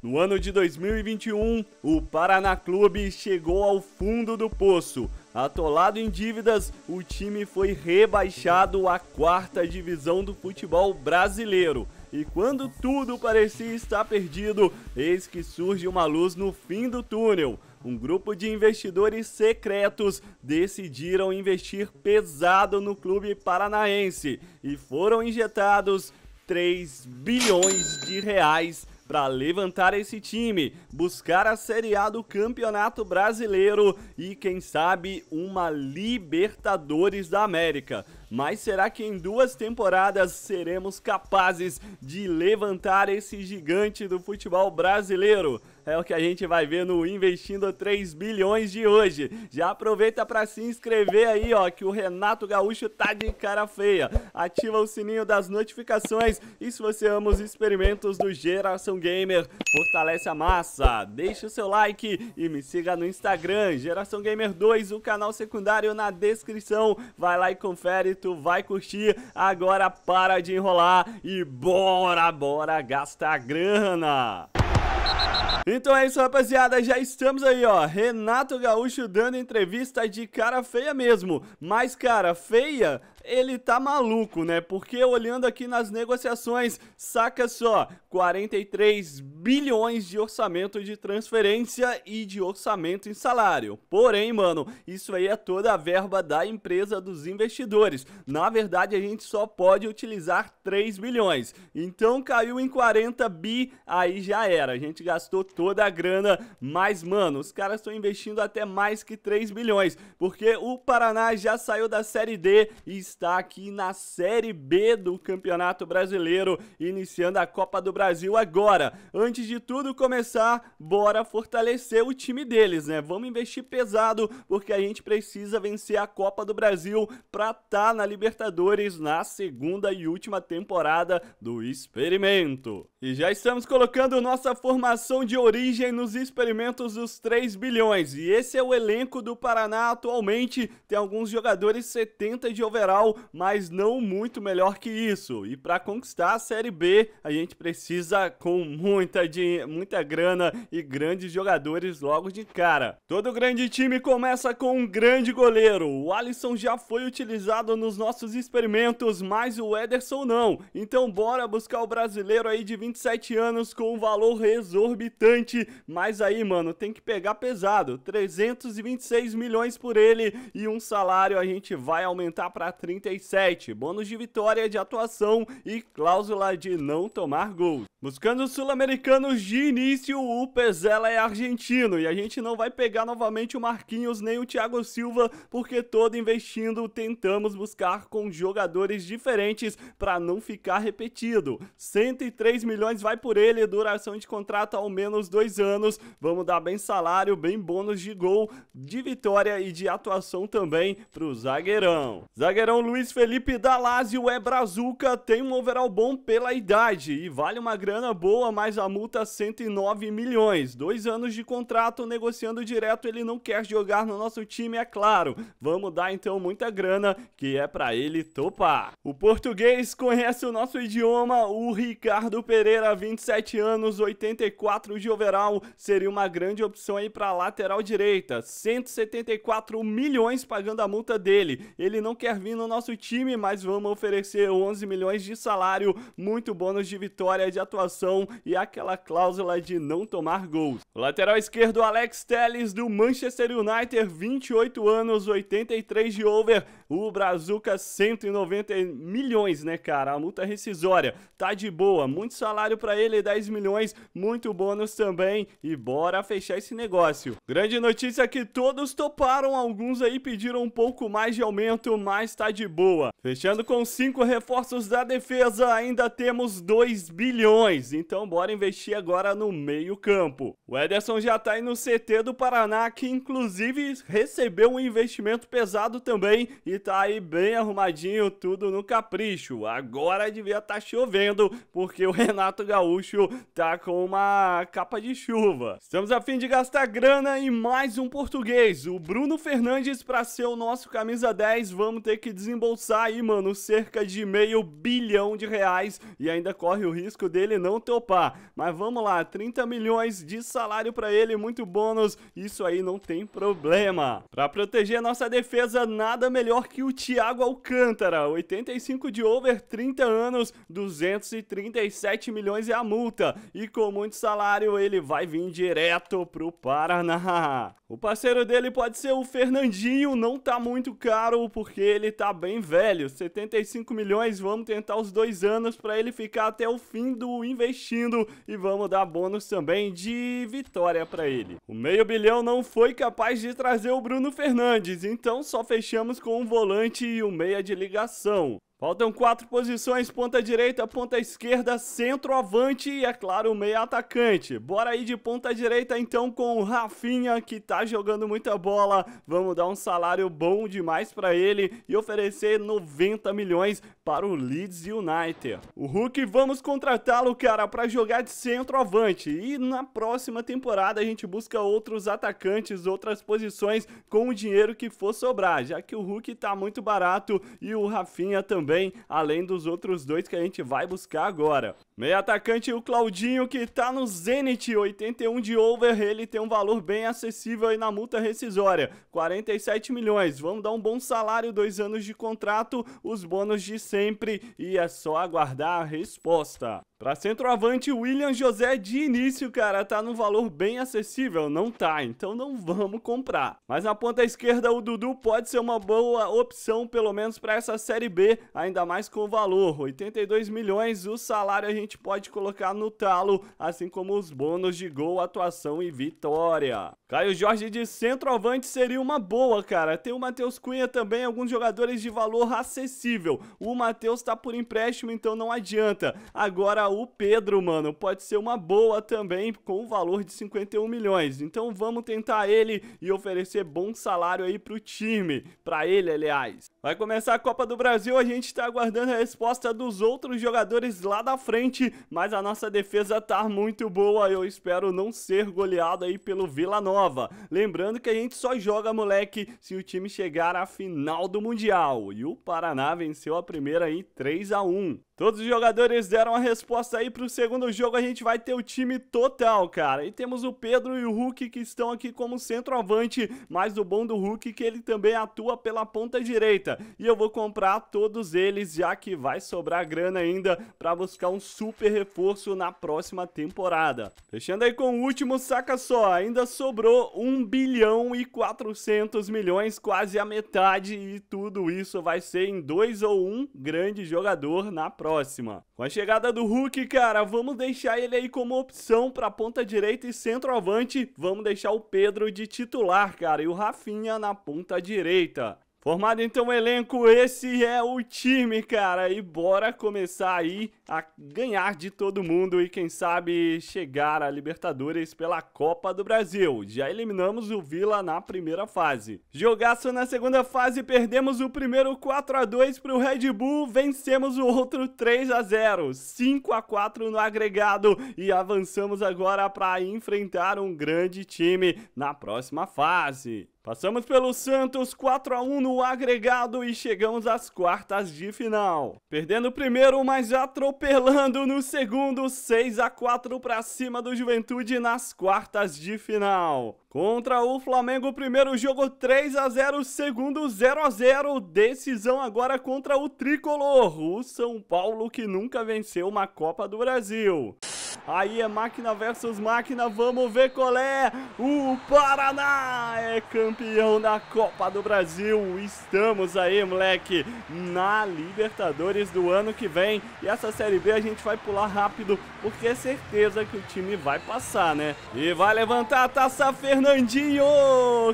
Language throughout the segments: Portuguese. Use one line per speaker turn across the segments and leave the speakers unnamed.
No ano de 2021, o Paraná Clube chegou ao fundo do poço. Atolado em dívidas, o time foi rebaixado à quarta divisão do futebol brasileiro. E quando tudo parecia estar perdido, eis que surge uma luz no fim do túnel. Um grupo de investidores secretos decidiram investir pesado no clube paranaense e foram injetados 3 bilhões de reais para levantar esse time, buscar a Série A do Campeonato Brasileiro e, quem sabe, uma Libertadores da América. Mas será que em duas temporadas seremos capazes de levantar esse gigante do futebol brasileiro? É o que a gente vai ver no Investindo 3 bilhões de hoje. Já aproveita para se inscrever aí, ó, que o Renato Gaúcho tá de cara feia. Ativa o sininho das notificações e se você ama os experimentos do Geração Gamer, fortalece a massa. Deixa o seu like e me siga no Instagram, Geração Gamer 2, o canal secundário na descrição. Vai lá e confere tu vai curtir. Agora para de enrolar e bora, bora gastar grana. Então é isso, rapaziada, já estamos aí, ó, Renato Gaúcho dando entrevista de cara feia mesmo, mas cara, feia ele tá maluco, né? Porque olhando aqui nas negociações, saca só, 43 bilhões de orçamento de transferência e de orçamento em salário. Porém, mano, isso aí é toda a verba da empresa dos investidores. Na verdade, a gente só pode utilizar 3 bilhões. Então caiu em 40 bi, aí já era. A gente gastou toda a grana, mas mano, os caras estão investindo até mais que 3 bilhões, porque o Paraná já saiu da série D e está está aqui na Série B do Campeonato Brasileiro, iniciando a Copa do Brasil agora. Antes de tudo começar, bora fortalecer o time deles, né? Vamos investir pesado porque a gente precisa vencer a Copa do Brasil para estar tá na Libertadores na segunda e última temporada do experimento. E já estamos colocando nossa formação de origem nos experimentos dos 3 bilhões. E esse é o elenco do Paraná atualmente. Tem alguns jogadores 70 de overall mas não muito melhor que isso. E para conquistar a Série B, a gente precisa com muita, de, muita grana e grandes jogadores logo de cara. Todo grande time começa com um grande goleiro. O Alisson já foi utilizado nos nossos experimentos, mas o Ederson não. Então bora buscar o brasileiro aí de 27 anos com um valor exorbitante. Mas aí, mano, tem que pegar pesado. 326 milhões por ele e um salário a gente vai aumentar para 30. 37, bônus de vitória de atuação e cláusula de não tomar gols. Buscando sul-americanos de início, o Pezela é argentino e a gente não vai pegar novamente o Marquinhos nem o Thiago Silva, porque todo investindo tentamos buscar com jogadores diferentes para não ficar repetido. 103 milhões vai por ele, duração de contrato ao menos dois anos. Vamos dar bem salário, bem bônus de gol, de vitória e de atuação também para o zagueirão. Zagueirão o Luiz Felipe Dalásio é brazuca, tem um overall bom pela idade e vale uma grana boa, mas a multa 109 milhões. Dois anos de contrato, negociando direto, ele não quer jogar no nosso time, é claro. Vamos dar então muita grana, que é para ele topar. O português conhece o nosso idioma, o Ricardo Pereira, 27 anos, 84 de overall, seria uma grande opção aí para lateral direita. 174 milhões pagando a multa dele. Ele não quer vir no nosso time, mas vamos oferecer 11 milhões de salário, muito bônus de vitória, de atuação e aquela cláusula de não tomar gols. lateral esquerdo, Alex Telles, do Manchester United, 28 anos, 83 de over. O Brazuca, 190 milhões, né, cara? A multa rescisória. Tá de boa, muito salário para ele, 10 milhões, muito bônus também. E bora fechar esse negócio. Grande notícia que todos toparam, alguns aí pediram um pouco mais de aumento, mas tá de de boa. Fechando com cinco reforços da defesa, ainda temos 2 bilhões, então bora investir agora no meio campo. O Ederson já tá aí no CT do Paraná, que inclusive recebeu um investimento pesado também e tá aí bem arrumadinho, tudo no capricho. Agora devia estar tá chovendo, porque o Renato Gaúcho tá com uma capa de chuva. Estamos a fim de gastar grana e mais um português, o Bruno Fernandes para ser o nosso camisa 10, vamos ter que desenvolver desembolsar aí, mano, cerca de meio bilhão de reais e ainda corre o risco dele não topar. Mas vamos lá, 30 milhões de salário para ele, muito bônus, isso aí não tem problema. Para proteger nossa defesa, nada melhor que o Thiago Alcântara, 85 de over, 30 anos, 237 milhões é a multa e com muito salário ele vai vir direto pro Paraná. O parceiro dele pode ser o Fernandinho, não tá muito caro porque ele tá bem velho, 75 milhões, vamos tentar os dois anos para ele ficar até o fim do investindo e vamos dar bônus também de vitória para ele. O meio bilhão não foi capaz de trazer o Bruno Fernandes, então só fechamos com um volante e um meia de ligação. Faltam quatro posições, ponta direita, ponta esquerda, centroavante e, é claro, meia atacante. Bora aí de ponta direita então com o Rafinha, que tá jogando muita bola. Vamos dar um salário bom demais para ele e oferecer 90 milhões para o Leeds United. O Hulk, vamos contratá-lo, cara, para jogar de centroavante. E na próxima temporada a gente busca outros atacantes, outras posições com o dinheiro que for sobrar, já que o Hulk tá muito barato e o Rafinha também bem, além dos outros dois que a gente vai buscar agora. Meio atacante, o Claudinho, que tá no Zenit, 81 de over, ele tem um valor bem acessível aí na multa rescisória, 47 milhões. Vamos dar um bom salário, dois anos de contrato, os bônus de sempre e é só aguardar a resposta. Para centroavante, William José de início, cara, tá num valor bem acessível, não tá, então não vamos comprar. Mas na ponta esquerda, o Dudu pode ser uma boa opção, pelo menos para essa Série B, ainda mais com o valor, 82 milhões, o salário a gente gente pode colocar no talo, assim como os bônus de gol, atuação e vitória. Caio Jorge de centroavante seria uma boa, cara. Tem o Matheus Cunha também, alguns jogadores de valor acessível. O Matheus tá por empréstimo, então não adianta. Agora o Pedro, mano, pode ser uma boa também, com o valor de 51 milhões. Então vamos tentar ele e oferecer bom salário aí pro time. Pra ele, aliás. Vai começar a Copa do Brasil, a gente tá aguardando a resposta dos outros jogadores lá da frente mas a nossa defesa tá muito boa. Eu espero não ser goleado aí pelo Vila Nova. Lembrando que a gente só joga, moleque, se o time chegar à final do Mundial. E o Paraná venceu a primeira aí 3 a 1. Todos os jogadores deram a resposta aí pro segundo jogo, a gente vai ter o time total, cara. E temos o Pedro e o Hulk que estão aqui como centroavante, mas o bom do Hulk é que ele também atua pela ponta direita. E eu vou comprar todos eles, já que vai sobrar grana ainda para buscar um super super reforço na próxima temporada. Fechando aí com o último, saca só, ainda sobrou 1 bilhão e 400 milhões, quase a metade, e tudo isso vai ser em dois ou um grande jogador na próxima. Com a chegada do Hulk, cara, vamos deixar ele aí como opção para ponta direita e centroavante, vamos deixar o Pedro de titular, cara, e o Rafinha na ponta direita. Formado então o elenco, esse é o time, cara. E bora começar aí a ganhar de todo mundo e quem sabe chegar à Libertadores pela Copa do Brasil. Já eliminamos o Vila na primeira fase. Jogaço na segunda fase, perdemos o primeiro 4 a 2 para o Red Bull, vencemos o outro 3 a 0, 5 a 4 no agregado e avançamos agora para enfrentar um grande time na próxima fase. Passamos pelo Santos 4 a 1 no agregado e chegamos às quartas de final. Perdendo o primeiro, mas atropelando no segundo, 6 a 4 para cima do Juventude nas quartas de final. Contra o Flamengo, primeiro jogo 3 a 0, segundo 0 a 0. Decisão agora contra o tricolor, o São Paulo que nunca venceu uma Copa do Brasil. Aí é máquina versus máquina, vamos ver qual é. O Paraná é campeão da Copa do Brasil. Estamos aí, moleque, na Libertadores do ano que vem. E essa Série B a gente vai pular rápido, porque é certeza que o time vai passar, né? E vai levantar a taça Fernandinho,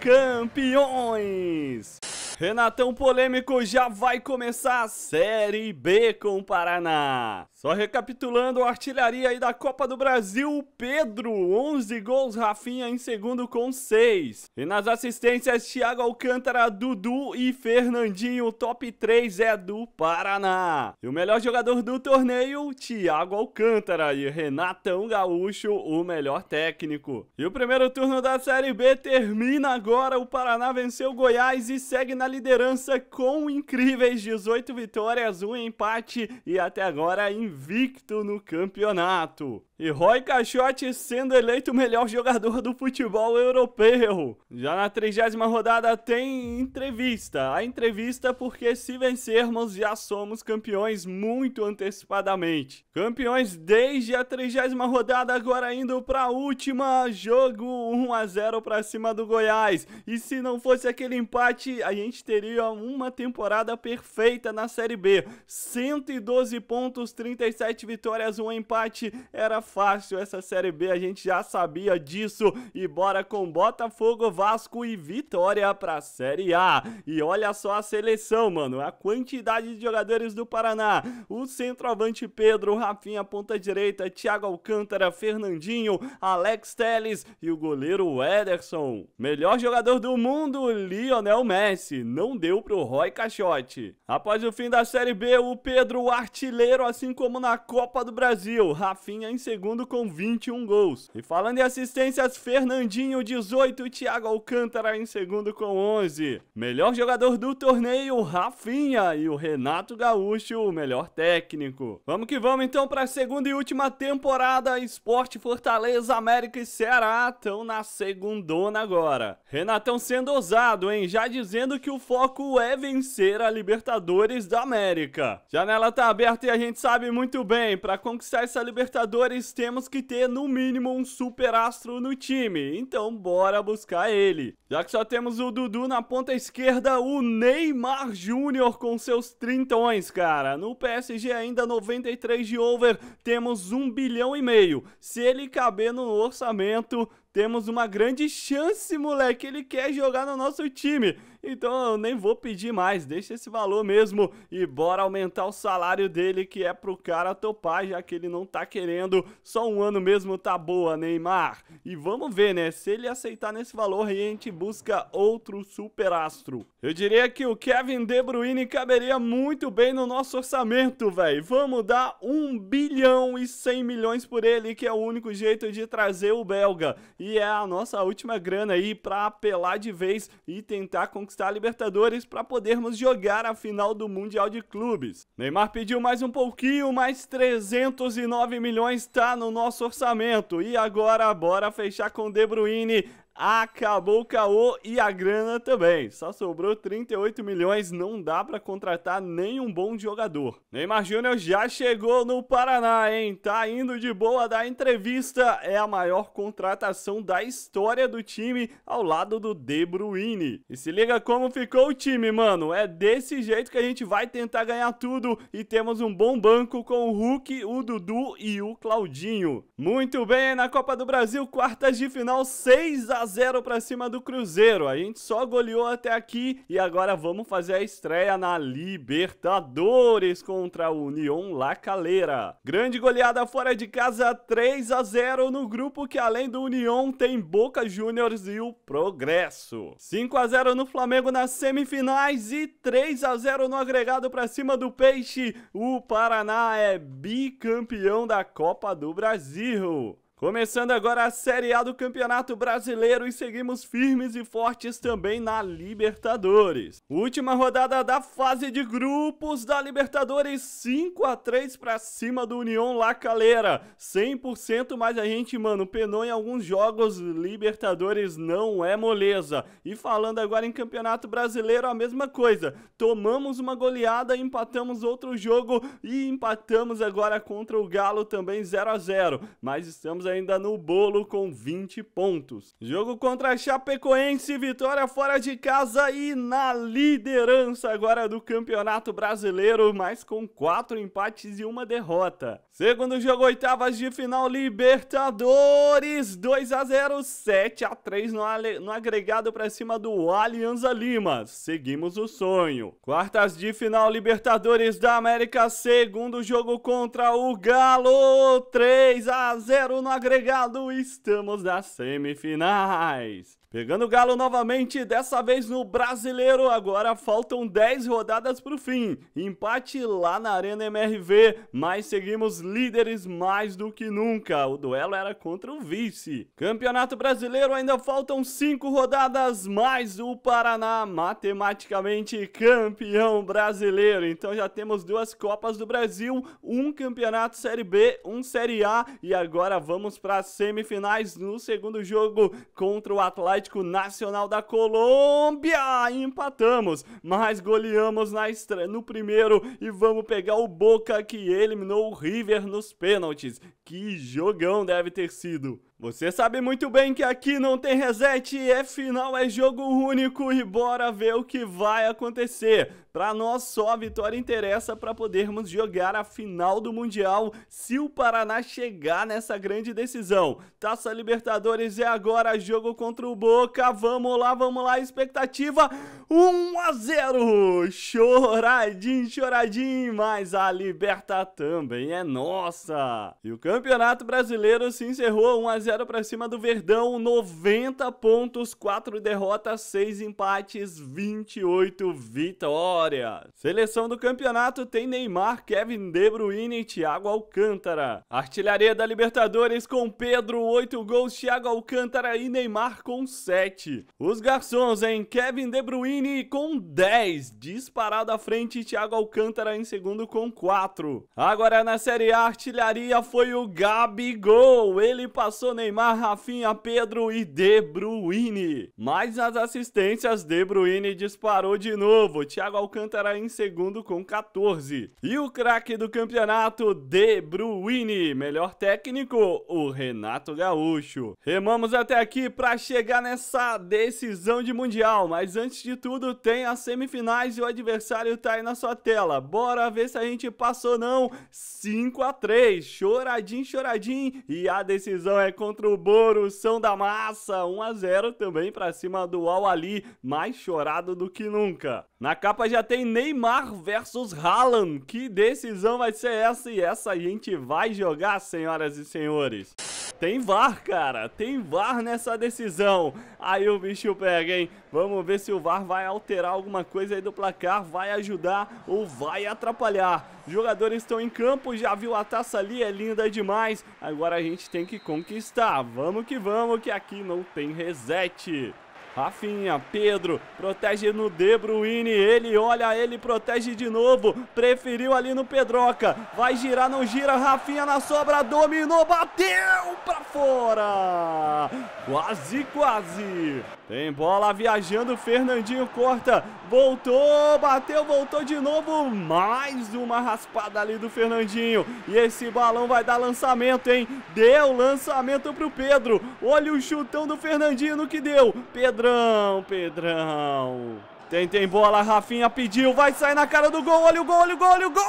campeões! Renatão Polêmico já vai começar a Série B com o Paraná. Só recapitulando, a artilharia aí da Copa do Brasil, Pedro, 11 gols, Rafinha em segundo com 6. E nas assistências, Thiago Alcântara, Dudu e Fernandinho, top 3 é do Paraná. E o melhor jogador do torneio, Thiago Alcântara e Renatão Gaúcho, o melhor técnico. E o primeiro turno da Série B termina agora, o Paraná venceu Goiás e segue na liderança com incríveis 18 vitórias, um empate e até agora invicto no campeonato. E Roy Caixote sendo eleito o melhor jogador do futebol europeu. Já na 30 rodada tem entrevista. A entrevista porque se vencermos já somos campeões muito antecipadamente. Campeões desde a 30 rodada, agora indo para a última. Jogo 1 a 0 para cima do Goiás. E se não fosse aquele empate, a gente teria uma temporada perfeita na Série B. 112 pontos, 37 vitórias, um empate. Era fácil essa Série B, a gente já sabia disso. E bora com Botafogo, Vasco e Vitória pra Série A. E olha só a seleção, mano, a quantidade de jogadores do Paraná. O centroavante Pedro, Rafinha, ponta direita, Thiago Alcântara, Fernandinho, Alex Teles e o goleiro Ederson. Melhor jogador do mundo, Lionel Messi. Não deu pro Roy Caixote. Após o fim da Série B, o Pedro, artilheiro, assim como na Copa do Brasil. Rafinha em segundo segundo com 21 gols. E falando em assistências, Fernandinho 18, Thiago Alcântara em segundo com 11. Melhor jogador do torneio, Rafinha e o Renato Gaúcho, o melhor técnico. Vamos que vamos então para a segunda e última temporada, Esporte Fortaleza, América e Ceará estão na segundona agora. Renatão sendo ousado, hein? Já dizendo que o foco é vencer a Libertadores da América. Janela tá aberta e a gente sabe muito bem, para conquistar essa Libertadores nós temos que ter no mínimo um super astro no time, então bora buscar ele. Já que só temos o Dudu na ponta esquerda, o Neymar Júnior com seus trintões, cara. No PSG ainda 93 de over, temos 1 bilhão e meio. Se ele caber no orçamento, temos uma grande chance, moleque. Ele quer jogar no nosso time. Então eu nem vou pedir mais, deixa esse valor mesmo e bora aumentar o salário dele que é pro cara topar, já que ele não tá querendo. Só um ano mesmo tá boa, Neymar. E vamos ver, né? Se ele aceitar nesse valor, a gente busca outro superastro. Eu diria que o Kevin De Bruyne caberia muito bem no nosso orçamento, velho. Vamos dar 1 bilhão e 100 milhões por ele, que é o único jeito de trazer o belga. E é a nossa última grana aí para apelar de vez e tentar conquistar conquistar a Libertadores para podermos jogar a final do Mundial de Clubes. Neymar pediu mais um pouquinho, mais 309 milhões está no nosso orçamento. E agora, bora fechar com De Bruyne acabou o caô e a grana também. Só sobrou 38 milhões, não dá para contratar nenhum bom jogador. Neymar Júnior já chegou no Paraná, hein? Tá indo de boa da entrevista, é a maior contratação da história do time ao lado do De Bruyne. E se liga como ficou o time, mano. É desse jeito que a gente vai tentar ganhar tudo e temos um bom banco com o Hulk, o Dudu e o Claudinho. Muito bem, na Copa do Brasil, quartas de final, 6 a 0 para cima do Cruzeiro. A gente só goleou até aqui e agora vamos fazer a estreia na Libertadores contra a União La Calera. Grande goleada fora de casa, 3 a 0 no grupo que além do União tem Boca Juniors e o Progresso. 5 a 0 no Flamengo nas semifinais e 3 a 0 no agregado para cima do Peixe. O Paraná é bicampeão da Copa do Brasil. Começando agora a Série A do Campeonato Brasileiro e seguimos firmes e fortes também na Libertadores. Última rodada da fase de grupos da Libertadores, 5 a 3 para cima do União La Calera. 100%, mas a gente, mano, penou em alguns jogos, Libertadores não é moleza. E falando agora em Campeonato Brasileiro, a mesma coisa. Tomamos uma goleada, empatamos outro jogo e empatamos agora contra o Galo também 0 a 0, mas estamos ainda no bolo com 20 pontos. Jogo contra Chapecoense, vitória fora de casa e na liderança agora do Campeonato Brasileiro, mas com quatro empates e uma derrota. Segundo jogo, oitavas de final, Libertadores, 2 a 0 7 a 3 no, no agregado para cima do Alianza Lima. Seguimos o sonho. Quartas de final, Libertadores da América, segundo jogo contra o Galo, 3 a 0 no agregado, estamos nas semifinais. Pegando o Galo novamente, dessa vez no Brasileiro, agora faltam 10 rodadas para o fim. Empate lá na Arena MRV, mas seguimos líderes mais do que nunca. O duelo era contra o vice. Campeonato Brasileiro ainda faltam 5 rodadas, mais o Paraná matematicamente campeão brasileiro. Então já temos duas Copas do Brasil, um Campeonato Série B, um Série A e agora vamos para as semifinais no segundo jogo contra o Atlético Atlético Nacional da Colômbia. Empatamos, mas goleamos na no primeiro e vamos pegar o Boca que eliminou o River nos pênaltis. Que jogão deve ter sido. Você sabe muito bem que aqui não tem reset, é final, é jogo único e bora ver o que vai acontecer. Para nós só a vitória interessa para podermos jogar a final do Mundial se o Paraná chegar nessa grande decisão. Taça Libertadores é agora, jogo contra o Boca, vamos lá, vamos lá, expectativa 1 a 0. Choradinho, choradinho, mas a Liberta também é nossa. E o campo Campeonato Brasileiro se encerrou 1 a 0 para cima do Verdão, 90 pontos, 4 derrotas, 6 empates, 28 vitórias. Seleção do campeonato tem Neymar, Kevin De Bruyne e Thiago Alcântara. Artilharia da Libertadores com Pedro, 8 gols, Thiago Alcântara e Neymar com 7. Os garçons em Kevin De Bruyne com 10, disparado à frente Thiago Alcântara em segundo com 4. Agora na Série A, artilharia foi o Gabigol. Ele passou Neymar, Rafinha, Pedro e De Bruyne. Mas nas assistências, De Bruyne disparou de novo. Thiago Alcântara em segundo com 14. E o craque do campeonato, De Bruyne. Melhor técnico, o Renato Gaúcho. Remamos até aqui para chegar nessa decisão de Mundial. Mas antes de tudo, tem as semifinais e o adversário tá aí na sua tela. Bora ver se a gente passou ou não. 5 a 3 Choradinho Choradinho, Choradinho. E a decisão é contra o Borussão da Massa. 1 a 0 também para cima do Al Ali, mais chorado do que nunca. Na capa já tem Neymar versus Haaland. Que decisão vai ser essa? E essa a gente vai jogar, senhoras e senhores. Tem VAR, cara. Tem VAR nessa decisão. Aí o bicho pega, hein? Vamos ver se o VAR vai alterar alguma coisa aí do placar. Vai ajudar ou vai atrapalhar. Jogadores estão em campo. Já viu a taça ali? É linda demais. Agora a gente tem que conquistar. Vamos que vamos, que aqui não tem reset. Rafinha, Pedro, protege no De Bruyne, ele olha, ele protege de novo, preferiu ali no Pedroca, vai girar, não gira, Rafinha na sobra, dominou, bateu pra fora, quase, quase. Tem bola viajando, Fernandinho corta, voltou, bateu, voltou de novo, mais uma raspada ali do Fernandinho, e esse balão vai dar lançamento, hein, deu lançamento pro Pedro, olha o chutão do Fernandinho no que deu, Pedro Pedrão, Pedrão. Tem, tem bola, Rafinha pediu, vai sair na cara do gol, olha o gol, olha o gol, olha o gol!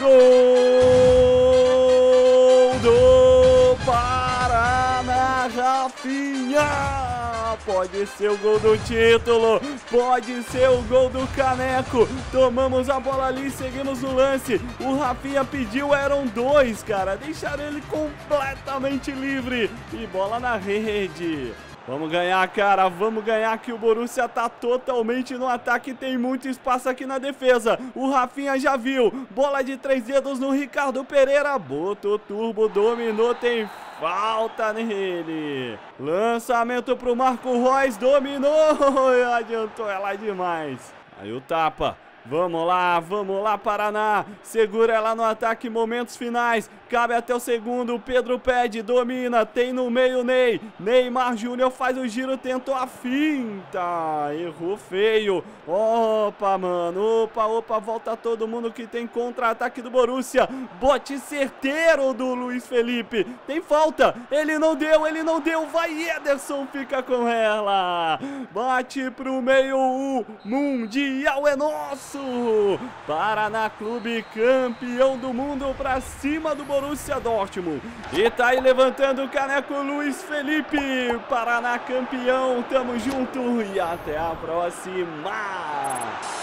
Gol do Paraná, Rafinha! Pode ser o gol do título. Pode ser o gol do caneco. Tomamos a bola ali, seguimos o lance. O Rafinha pediu, eram dois, cara. Deixaram ele completamente livre. E bola na rede. Vamos ganhar, cara, vamos ganhar que o Borussia tá totalmente no ataque tem muito espaço aqui na defesa. O Rafinha já viu, bola de três dedos no Ricardo Pereira, botou turbo, dominou, tem Falta nele. Lançamento para o Marco Reis. Dominou. Adiantou ela demais. Aí o tapa. Vamos lá, vamos lá, Paraná. Segura ela no ataque, momentos finais. Cabe até o segundo. Pedro pede, domina. Tem no meio Ney. Neymar Júnior faz o giro, tentou a finta. Errou feio. Opa, mano. Opa, opa. Volta todo mundo que tem contra-ataque do Borussia. Bote certeiro do Luiz Felipe. Tem falta. Ele não deu, ele não deu. Vai, Ederson. Fica com ela. Bate pro meio. O Mundial é nosso. Paraná Clube campeão do mundo para cima do Borussia Dortmund. E tá aí levantando o caneco Luiz Felipe. Paraná campeão, tamo junto e até a próxima!